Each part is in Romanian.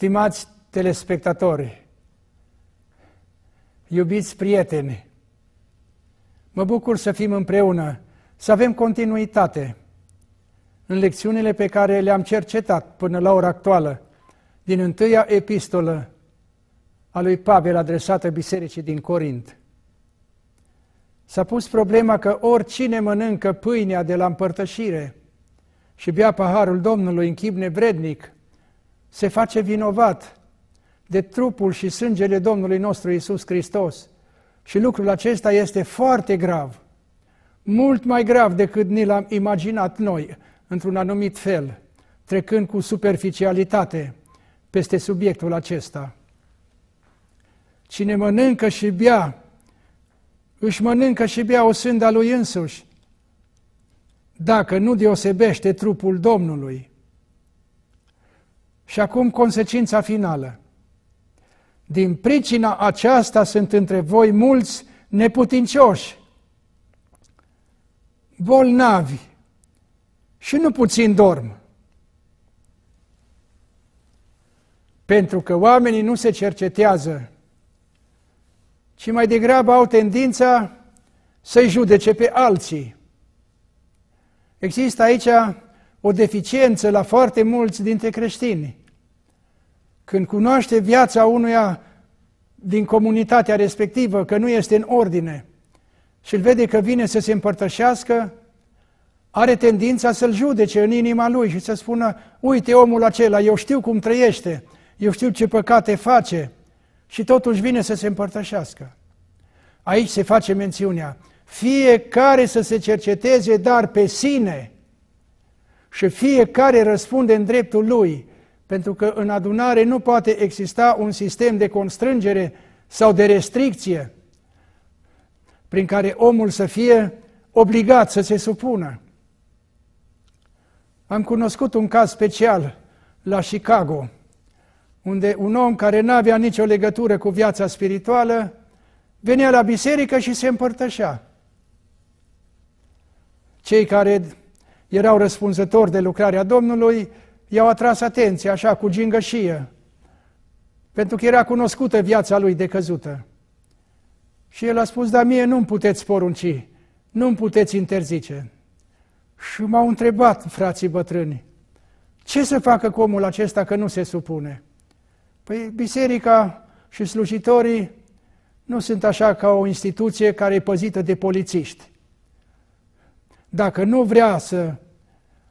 Stimați telespectatori, iubiți prieteni, mă bucur să fim împreună, să avem continuitate în lecțiunile pe care le-am cercetat până la ora actuală din întâia epistolă a lui Pavel adresată Bisericii din Corint. S-a pus problema că oricine mănâncă pâinea de la împărtășire și bea paharul Domnului în chip nevrednic – se face vinovat de trupul și sângele Domnului nostru Isus Hristos. Și lucrul acesta este foarte grav, mult mai grav decât ni l-am imaginat noi, într-un anumit fel, trecând cu superficialitate peste subiectul acesta. Cine mănâncă și bea, își mănâncă și bea o sânda lui însuși, dacă nu deosebește trupul Domnului. Și acum consecința finală. Din pricina aceasta sunt între voi mulți neputincioși, bolnavi și nu puțin dorm. Pentru că oamenii nu se cercetează, ci mai degrabă au tendința să-i judece pe alții. Există aici o deficiență la foarte mulți dintre creștini. Când cunoaște viața unuia din comunitatea respectivă, că nu este în ordine, și îl vede că vine să se împărtășească, are tendința să-l judece în inima lui și să spună, uite omul acela, eu știu cum trăiește, eu știu ce păcate face și totuși vine să se împărtășească. Aici se face mențiunea, fiecare să se cerceteze dar pe sine și fiecare răspunde în dreptul lui, pentru că în adunare nu poate exista un sistem de constrângere sau de restricție prin care omul să fie obligat să se supună. Am cunoscut un caz special la Chicago, unde un om care nu avea nicio legătură cu viața spirituală venea la biserică și se împărtășea. Cei care erau răspunzători de lucrarea Domnului i-au atras atenția așa cu gingășie, pentru că era cunoscută viața lui de căzută. Și el a spus, dar mie nu-mi puteți porunci, nu-mi puteți interzice. Și m-au întrebat frații bătrâni, ce să facă cu omul acesta că nu se supune? Păi biserica și slujitorii nu sunt așa ca o instituție care e păzită de polițiști. Dacă nu vrea să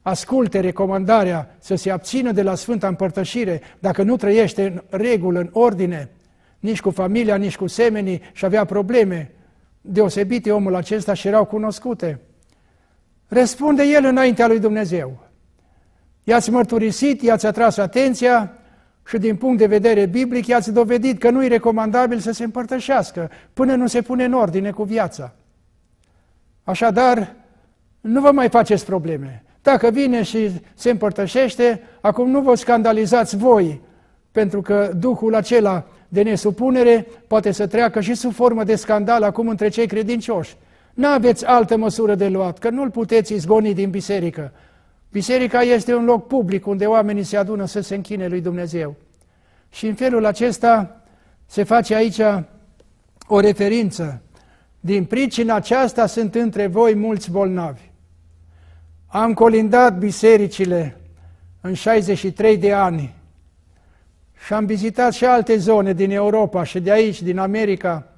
asculte recomandarea să se abțină de la Sfânta Împărtășire, dacă nu trăiește în regulă, în ordine, nici cu familia, nici cu semenii și avea probleme deosebite omul acesta și erau cunoscute. Răspunde el înaintea lui Dumnezeu. I-ați mărturisit, i-ați atras atenția și din punct de vedere biblic i-ați dovedit că nu e recomandabil să se împărtășească până nu se pune în ordine cu viața. Așadar, nu vă mai faceți probleme. Dacă vine și se împărtășește, acum nu vă scandalizați voi, pentru că Duhul acela de nesupunere poate să treacă și sub formă de scandal acum între cei credincioși. Nu aveți altă măsură de luat, că nu-l puteți izgoni din biserică. Biserica este un loc public unde oamenii se adună să se închine lui Dumnezeu. Și în felul acesta se face aici o referință. Din pricina aceasta sunt între voi mulți bolnavi. Am colindat bisericile în 63 de ani și am vizitat și alte zone din Europa și de aici, din America,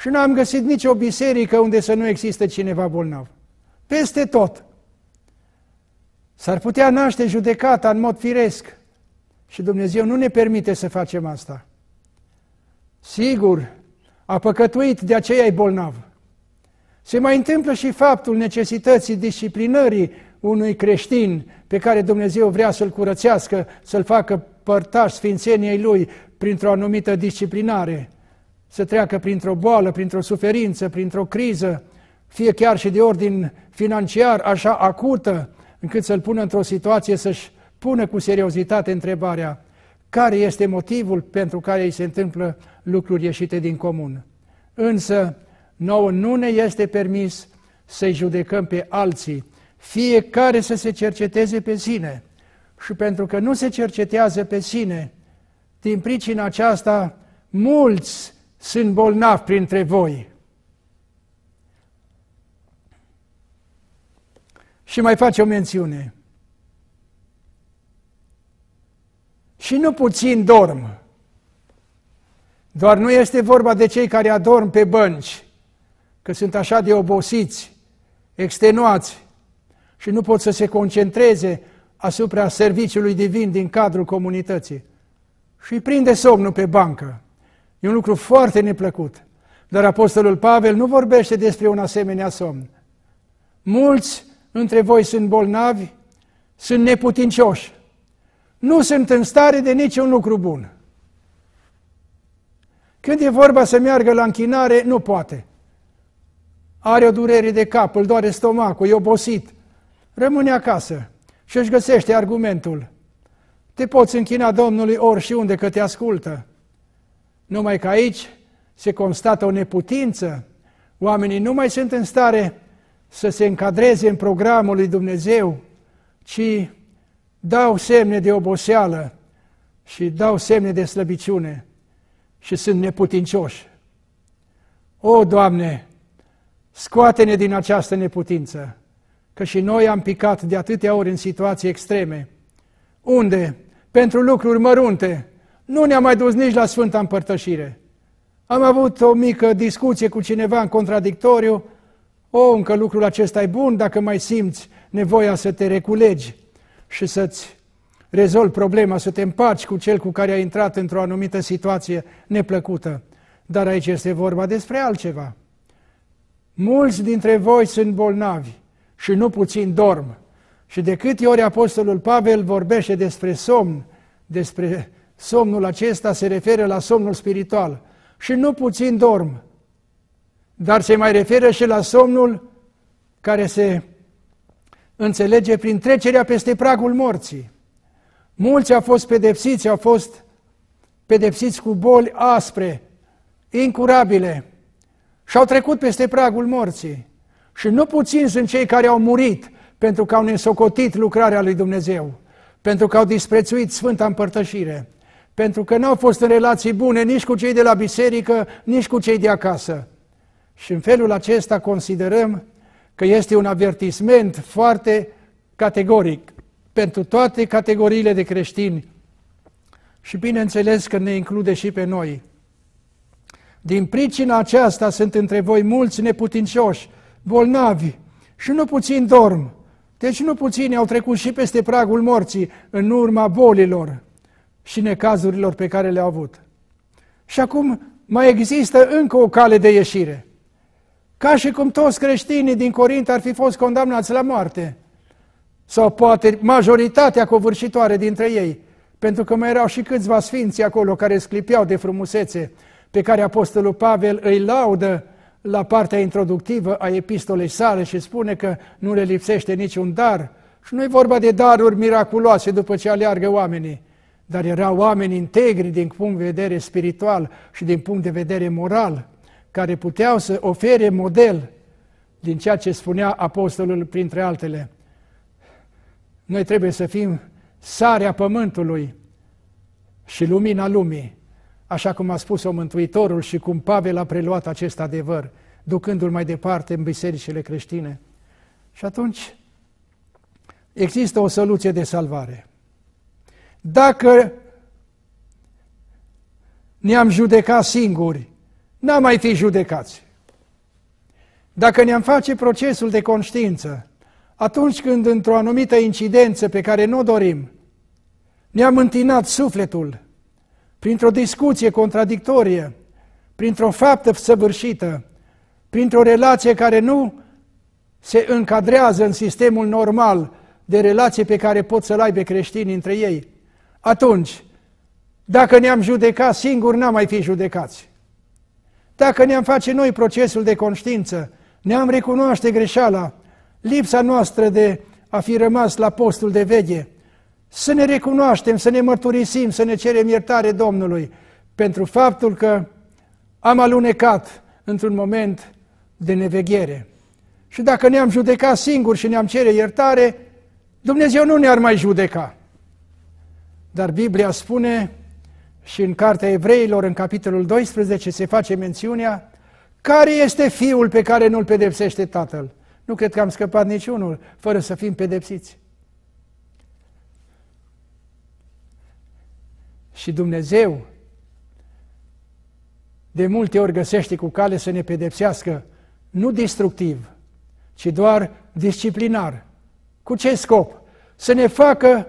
și n-am găsit nicio biserică unde să nu există cineva bolnav. Peste tot. S-ar putea naște judecata în mod firesc și Dumnezeu nu ne permite să facem asta. Sigur, a păcătuit, de aceea e bolnav. Se mai întâmplă și faptul necesității disciplinării unui creștin pe care Dumnezeu vrea să-l curățească, să-l facă părtaș sfințeniei lui printr-o anumită disciplinare, să treacă printr-o boală, printr-o suferință, printr-o criză, fie chiar și de ordin financiar așa acută, încât să-l pună într-o situație să-și pună cu seriozitate întrebarea care este motivul pentru care îi se întâmplă lucruri ieșite din comun. Însă, nouă nu ne este permis să-i judecăm pe alții, fiecare să se cerceteze pe sine. Și pentru că nu se cercetează pe sine, din pricina aceasta, mulți sunt bolnavi printre voi. Și mai face o mențiune. Și nu puțin dorm. Doar nu este vorba de cei care adorm pe bănci, că sunt așa de obosiți, extenuați și nu pot să se concentreze asupra serviciului divin din cadrul comunității. Și îi prinde somnul pe bancă. E un lucru foarte neplăcut. Dar Apostolul Pavel nu vorbește despre un asemenea somn. Mulți între voi sunt bolnavi, sunt neputincioși, nu sunt în stare de niciun lucru bun. Când e vorba să meargă la închinare, nu poate are o durere de cap, îl doare stomacul, e obosit, rămâne acasă și își găsește argumentul. Te poți închina Domnului ori și unde că te ascultă. Numai că aici se constată o neputință. Oamenii nu mai sunt în stare să se încadreze în programul lui Dumnezeu, ci dau semne de oboseală și dau semne de slăbiciune și sunt neputincioși. O, Doamne, Scoate-ne din această neputință, că și noi am picat de atâtea ori în situații extreme, unde, pentru lucruri mărunte, nu ne-am mai dus nici la Sfânta Împărtășire. Am avut o mică discuție cu cineva în contradictoriu, o, încă lucrul acesta e bun dacă mai simți nevoia să te reculegi și să-ți rezolvi problema, să te împaci cu cel cu care ai intrat într-o anumită situație neplăcută. Dar aici este vorba despre altceva. Mulți dintre voi sunt bolnavi și nu puțin dorm. Și de câte ori Apostolul Pavel vorbește despre somn, despre somnul acesta se referă la somnul spiritual. Și nu puțin dorm, dar se mai referă și la somnul care se înțelege prin trecerea peste pragul morții. Mulți au fost pedepsiți, au fost pedepsiți cu boli aspre, incurabile, și au trecut peste pragul morții. Și nu puțin sunt cei care au murit pentru că au nesocotit lucrarea lui Dumnezeu, pentru că au disprețuit Sfânta Împărtășire, pentru că n-au fost în relații bune nici cu cei de la biserică, nici cu cei de acasă. Și în felul acesta considerăm că este un avertisment foarte categoric pentru toate categoriile de creștini și bineînțeles că ne include și pe noi. Din pricina aceasta sunt între voi mulți neputincioși, bolnavi și nu puțin dorm. Deci nu puțini au trecut și peste pragul morții în urma bolilor și necazurilor pe care le-au avut. Și acum mai există încă o cale de ieșire. Ca și cum toți creștinii din Corint ar fi fost condamnați la moarte. Sau poate majoritatea covârșitoare dintre ei. Pentru că mai erau și câțiva sfinți acolo care sclipeau de frumusețe pe care Apostolul Pavel îi laudă la partea introductivă a epistolei sale și spune că nu le lipsește niciun dar. Și nu e vorba de daruri miraculoase după ce aleargă oamenii, dar erau oameni integri din punct de vedere spiritual și din punct de vedere moral, care puteau să ofere model din ceea ce spunea apostolul printre altele. Noi trebuie să fim sarea pământului și lumina lumii așa cum a spus-o Mântuitorul și cum Pavel a preluat acest adevăr, ducându-l mai departe în bisericile creștine. Și atunci există o soluție de salvare. Dacă ne-am judecat singuri, n-am mai fi judecați. Dacă ne-am face procesul de conștiință, atunci când într-o anumită incidență pe care nu o dorim, ne-am întinat sufletul, printr-o discuție contradictorie, printr-o faptă săvârșită, printr-o relație care nu se încadrează în sistemul normal de relație pe care pot să-l aibă creștinii între ei, atunci, dacă ne-am judecat singuri, n-am mai fi judecați. Dacă ne-am face noi procesul de conștiință, ne-am recunoaște greșeala, lipsa noastră de a fi rămas la postul de veche, să ne recunoaștem, să ne mărturisim, să ne cerem iertare Domnului pentru faptul că am alunecat într-un moment de neveghere. Și dacă ne-am judecat singur și ne-am cere iertare, Dumnezeu nu ne-ar mai judeca. Dar Biblia spune și în Cartea Evreilor, în capitolul 12, se face mențiunea care este fiul pe care nu-l pedepsește tatăl. Nu cred că am scăpat niciunul fără să fim pedepsiți. Și Dumnezeu de multe ori găsește cu cale să ne pedepsească, nu destructiv, ci doar disciplinar. Cu ce scop? Să ne facă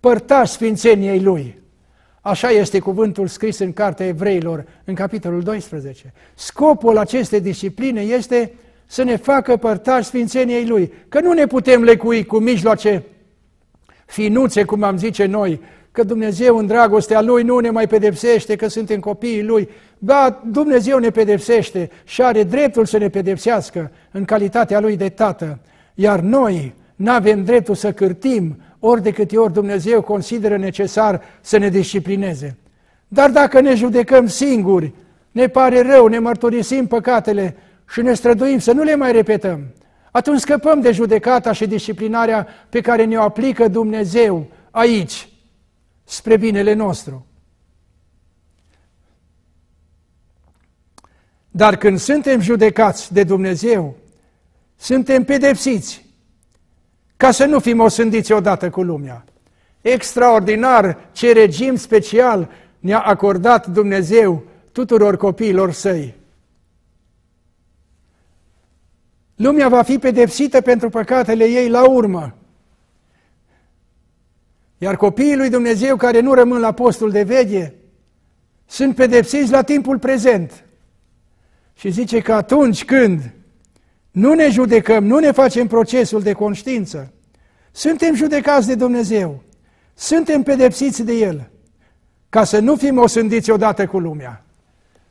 părtași sfințeniei Lui. Așa este cuvântul scris în Cartea Evreilor, în capitolul 12. Scopul acestei discipline este să ne facă părtași sfințeniei Lui, că nu ne putem lecui cu mijloace finuțe, cum am zice noi, că Dumnezeu în dragostea Lui nu ne mai pedepsește, că suntem copiii Lui. Da, Dumnezeu ne pedepsește și are dreptul să ne pedepsească în calitatea Lui de Tată. Iar noi nu avem dreptul să cârtim ori de câte ori Dumnezeu consideră necesar să ne disciplineze. Dar dacă ne judecăm singuri, ne pare rău, ne mărturisim păcatele și ne străduim să nu le mai repetăm, atunci scăpăm de judecata și disciplinarea pe care ne-o aplică Dumnezeu aici, spre binele nostru. Dar când suntem judecați de Dumnezeu, suntem pedepsiți ca să nu fim osândiți odată cu lumea. Extraordinar ce regim special ne-a acordat Dumnezeu tuturor copiilor săi. Lumea va fi pedepsită pentru păcatele ei la urmă. Iar copiii lui Dumnezeu care nu rămân la postul de veche sunt pedepsiți la timpul prezent. Și zice că atunci când nu ne judecăm, nu ne facem procesul de conștiință, suntem judecați de Dumnezeu, suntem pedepsiți de El, ca să nu fim osândiți odată cu lumea.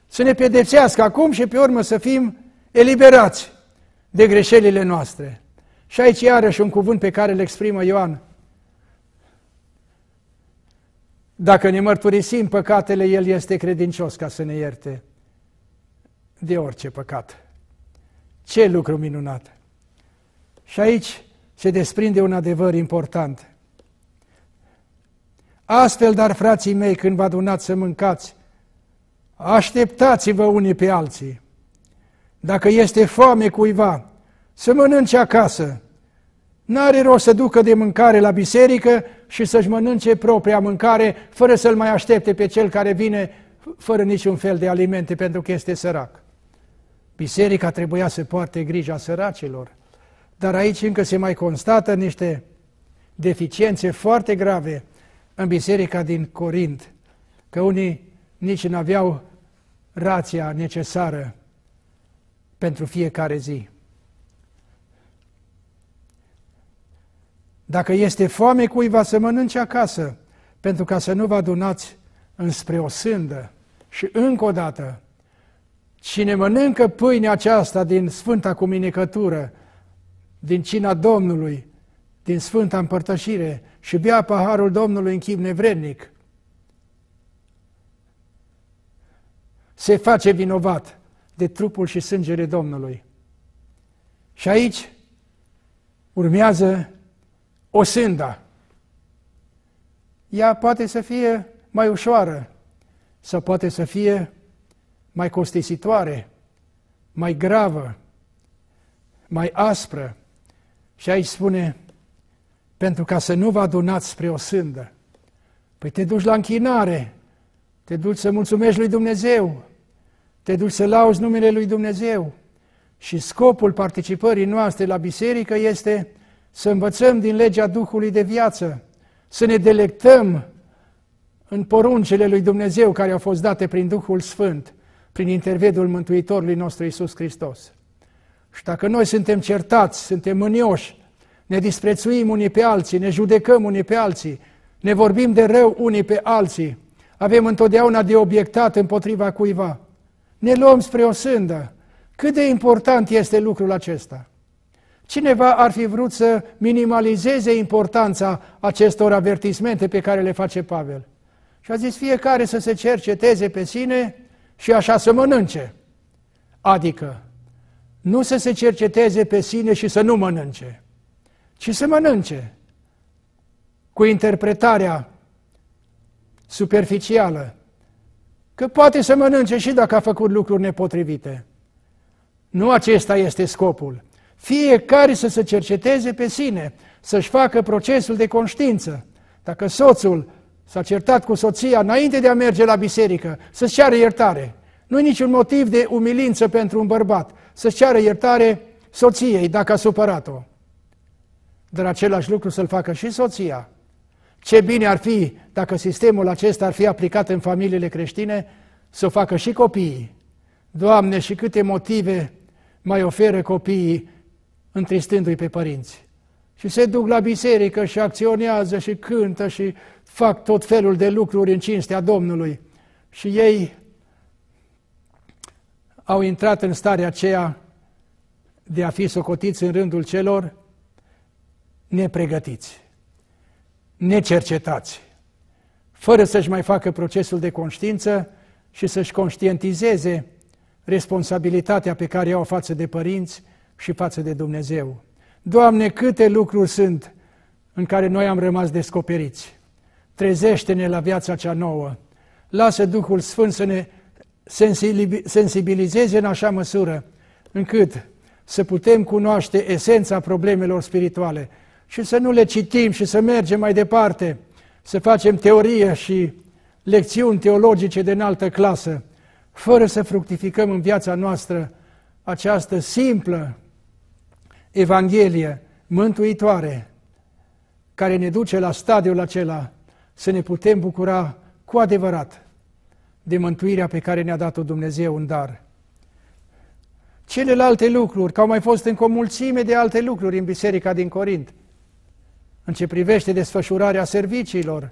Să ne pedepsească acum și pe urmă să fim eliberați de greșelile noastre. Și aici iarăși un cuvânt pe care îl exprimă Ioan, dacă ne mărturisim păcatele, El este credincios ca să ne ierte de orice păcat. Ce lucru minunat! Și aici se desprinde un adevăr important. Astfel, dar, frații mei, când vă adunați să mâncați, așteptați-vă unii pe alții. Dacă este foame cuiva, să mănânce acasă, N-are rost să ducă de mâncare la biserică și să-și mănânce propria mâncare fără să-l mai aștepte pe cel care vine fără niciun fel de alimente pentru că este sărac. Biserica trebuia să poarte grija săracilor, dar aici încă se mai constată niște deficiențe foarte grave în biserica din Corint, că unii nici nu aveau rația necesară pentru fiecare zi. Dacă este foame cuiva să mănânce acasă, pentru ca să nu vă adunați înspre o sândă. Și încă o dată, cine mănâncă pâinea aceasta din Sfânta Cuminicătură, din cina Domnului, din Sfânta Împărtășire și bea paharul Domnului în chip nevrednic, se face vinovat de trupul și sângele Domnului. Și aici urmează osânda. Ea poate să fie mai ușoară sau poate să fie mai costisitoare, mai gravă, mai aspră. Și aici spune, pentru ca să nu vă adunați spre o sândă. Păi te duci la închinare, te duci să mulțumești lui Dumnezeu, te duci să lauzi numele lui Dumnezeu. Și scopul participării noastre la biserică este să învățăm din legea Duhului de viață, să ne delectăm în poruncele lui Dumnezeu care au fost date prin Duhul Sfânt, prin intervedul Mântuitorului nostru Isus Hristos. Și dacă noi suntem certați, suntem mânioși, ne disprețuim unii pe alții, ne judecăm unii pe alții, ne vorbim de rău unii pe alții, avem întotdeauna de obiectat împotriva cuiva, ne luăm spre o sândă. Cât de important este lucrul acesta? Cineva ar fi vrut să minimalizeze importanța acestor avertismente pe care le face Pavel. Și a zis fiecare să se cerceteze pe sine și așa să mănânce. Adică, nu să se cerceteze pe sine și să nu mănânce, ci să mănânce cu interpretarea superficială, că poate să mănânce și dacă a făcut lucruri nepotrivite. Nu acesta este scopul. Fiecare să se cerceteze pe sine, să-și facă procesul de conștiință. Dacă soțul s-a certat cu soția înainte de a merge la biserică, să-și ceară iertare. Nu i niciun motiv de umilință pentru un bărbat. Să-și ceară iertare soției dacă a supărat-o. Dar același lucru să-l facă și soția. Ce bine ar fi dacă sistemul acesta ar fi aplicat în familiile creștine, să o facă și copiii. Doamne, și câte motive mai oferă copiii întristându-i pe părinți. Și se duc la biserică și acționează și cântă și fac tot felul de lucruri în cinstea Domnului. Și ei au intrat în starea aceea de a fi socotiți în rândul celor nepregătiți, necercetați, fără să-și mai facă procesul de conștiință și să-și conștientizeze responsabilitatea pe care o au față de părinți și față de Dumnezeu. Doamne, câte lucruri sunt în care noi am rămas descoperiți. Trezește-ne la viața cea nouă. Lasă Duhul Sfânt să ne sensibilizeze în așa măsură încât să putem cunoaște esența problemelor spirituale și să nu le citim și să mergem mai departe, să facem teorie și lecțiuni teologice de înaltă clasă, fără să fructificăm în viața noastră această simplă Evanghelie mântuitoare, care ne duce la stadiul acela să ne putem bucura cu adevărat de mântuirea pe care ne-a dat-o Dumnezeu în dar. Celelalte lucruri, că au mai fost încă o mulțime de alte lucruri în biserica din Corint, în ce privește desfășurarea serviciilor,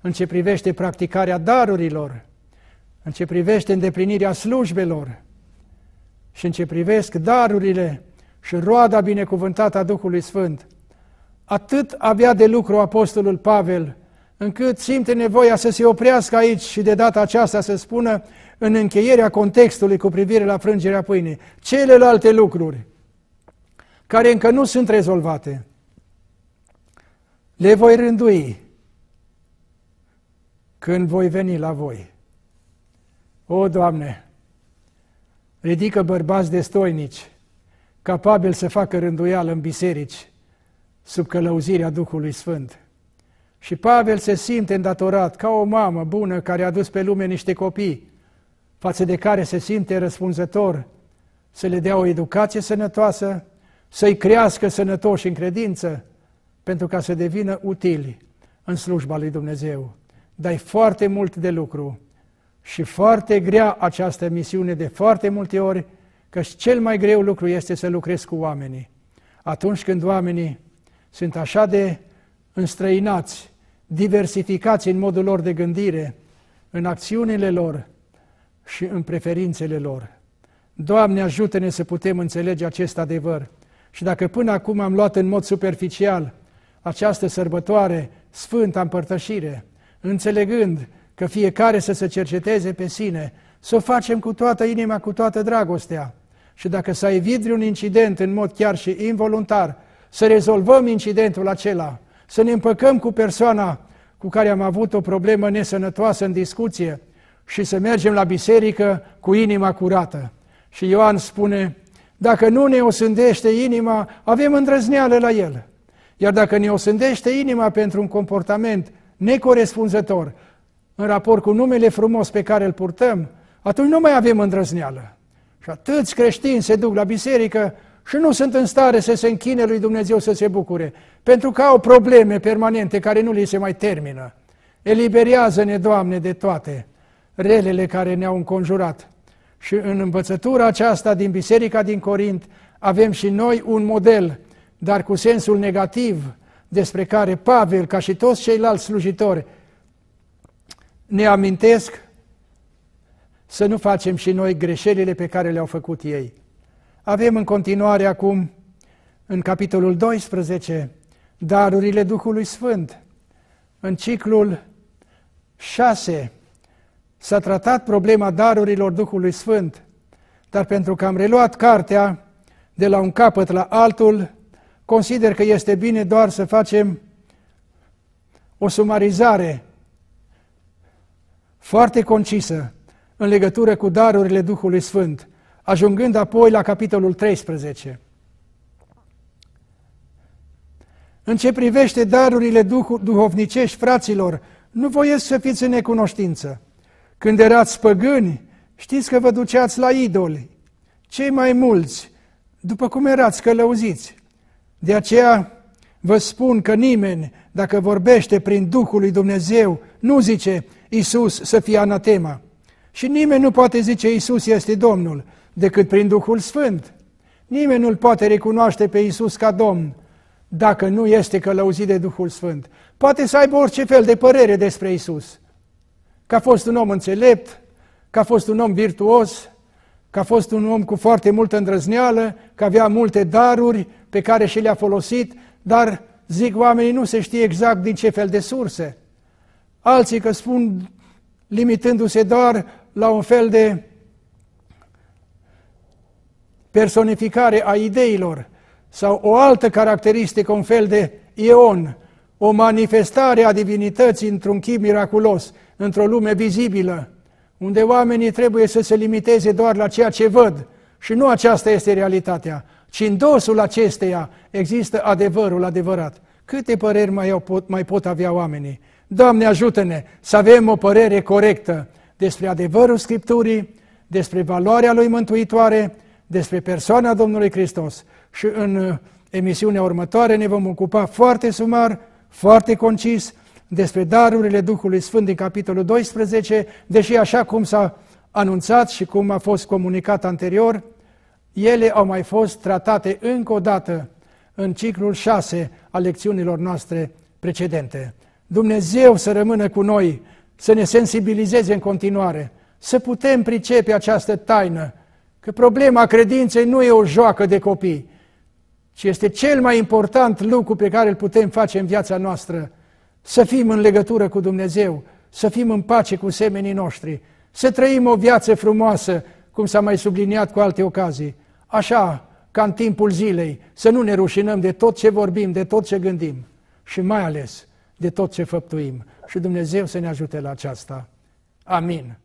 în ce privește practicarea darurilor, în ce privește îndeplinirea slujbelor și în ce privesc darurile și roada binecuvântată a Duhului Sfânt. Atât avea de lucru Apostolul Pavel, încât simte nevoia să se oprească aici și de data aceasta să spună în încheierea contextului cu privire la frângerea pâinii, celelalte lucruri care încă nu sunt rezolvate, le voi rândui când voi veni la voi. O, Doamne, ridică bărbați destoinici, capabil să facă rânduială în biserici sub călăuzirea Duhului Sfânt. Și Pavel se simte îndatorat ca o mamă bună care a dus pe lume niște copii, față de care se simte răspunzător să le dea o educație sănătoasă, să-i crească sănătoși în credință, pentru ca să devină utili în slujba lui Dumnezeu. Dai foarte mult de lucru și foarte grea această misiune de foarte multe ori Că cel mai greu lucru este să lucrezi cu oamenii. Atunci când oamenii sunt așa de înstrăinați, diversificați în modul lor de gândire, în acțiunile lor și în preferințele lor. Doamne, ajută-ne să putem înțelege acest adevăr. Și dacă până acum am luat în mod superficial această sărbătoare sfântă împărtășire, înțelegând că fiecare să se cerceteze pe sine, să o facem cu toată inima, cu toată dragostea, și dacă s-a evit incident în mod chiar și involuntar, să rezolvăm incidentul acela, să ne împăcăm cu persoana cu care am avut o problemă nesănătoasă în discuție și să mergem la biserică cu inima curată. Și Ioan spune, dacă nu ne osândește inima, avem îndrăzneală la el. Iar dacă ne osândește inima pentru un comportament necorespunzător, în raport cu numele frumos pe care îl purtăm, atunci nu mai avem îndrăzneală. Și atâți creștini se duc la biserică și nu sunt în stare să se închine lui Dumnezeu să se bucure, pentru că au probleme permanente care nu li se mai termină. Eliberează-ne, Doamne, de toate relele care ne-au înconjurat. Și în învățătura aceasta din Biserica din Corint avem și noi un model, dar cu sensul negativ, despre care Pavel, ca și toți ceilalți slujitori, ne amintesc să nu facem și noi greșelile pe care le-au făcut ei. Avem în continuare acum, în capitolul 12, darurile Duhului Sfânt. În ciclul 6 s-a tratat problema darurilor Duhului Sfânt, dar pentru că am reluat cartea de la un capăt la altul, consider că este bine doar să facem o sumarizare foarte concisă în legătură cu darurile Duhului Sfânt, ajungând apoi la capitolul 13. În ce privește darurile duhovnicești fraților, nu voiesc să fiți în necunoștință. Când erați păgâni, știți că vă duceați la idoli, cei mai mulți, după cum erați călăuziți. De aceea vă spun că nimeni, dacă vorbește prin Duhul lui Dumnezeu, nu zice Iisus să fie anatema, și nimeni nu poate zice Isus este Domnul decât prin Duhul Sfânt. Nimeni nu-L poate recunoaște pe Isus ca Domn dacă nu este călăuzit de Duhul Sfânt. Poate să aibă orice fel de părere despre Isus. Că a fost un om înțelept, că a fost un om virtuos, că a fost un om cu foarte multă îndrăzneală, că avea multe daruri pe care și le-a folosit, dar, zic oamenii, nu se știe exact din ce fel de surse. Alții că spun, limitându-se doar la un fel de personificare a ideilor sau o altă caracteristică, un fel de ion, o manifestare a divinității într-un chip miraculos, într-o lume vizibilă, unde oamenii trebuie să se limiteze doar la ceea ce văd. Și nu aceasta este realitatea, ci în dosul acesteia există adevărul adevărat. Câte păreri mai pot, mai pot avea oamenii? Doamne, ajută-ne să avem o părere corectă, despre adevărul Scripturii, despre valoarea lui mântuitoare, despre persoana Domnului Hristos. Și în uh, emisiunea următoare ne vom ocupa foarte sumar, foarte concis, despre darurile Duhului Sfânt din capitolul 12, deși așa cum s-a anunțat și cum a fost comunicat anterior, ele au mai fost tratate încă o dată în ciclul 6 al lecțiunilor noastre precedente. Dumnezeu să rămână cu noi! să ne sensibilizeze în continuare, să putem pricepe această taină, că problema credinței nu e o joacă de copii, ci este cel mai important lucru pe care îl putem face în viața noastră, să fim în legătură cu Dumnezeu, să fim în pace cu semenii noștri, să trăim o viață frumoasă, cum s-a mai subliniat cu alte ocazii, așa ca în timpul zilei, să nu ne rușinăm de tot ce vorbim, de tot ce gândim și mai ales de tot ce făptuim și Dumnezeu să ne ajute la aceasta. Amin.